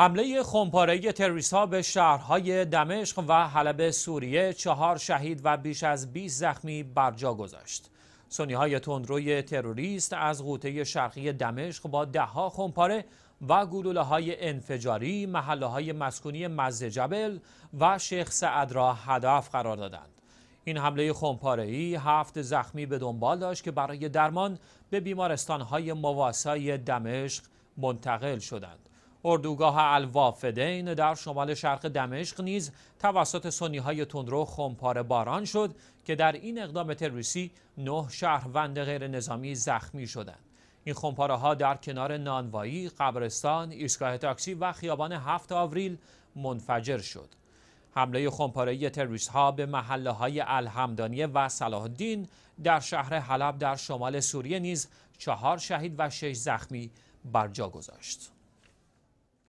حمله خمپاره تروریست ها به شهرهای دمشق و حلب سوریه چهار شهید و بیش از 20 زخمی بر جا گذاشت. سنی های تندروی تروریست از قوطه شرقی دمشق با دهها خمپاره و گلوله های انفجاری محله های مسکونی مزد جبل و شیخ سعد را هدف قرار دادند. این حمله خمپاره ای هفت زخمی به دنبال داشت که برای درمان به بیمارستان های مواسای دمشق منتقل شدند. اردوگاه الوافدین در شمال شرق دمشق نیز توسط سنی های تندرو خمپار باران شد که در این اقدام تروریستی نه شهروند غیر نظامی زخمی شدند. این خمپاره ها در کنار نانوایی، قبرستان، ایستگاه تاکسی و خیابان 7 آوریل منفجر شد. حمله خمپاره تروریست ها به محله های الحمدانیه و صلاح الدین در شهر حلب در شمال سوریه نیز چهار شهید و شش زخمی بر جا گذاشت.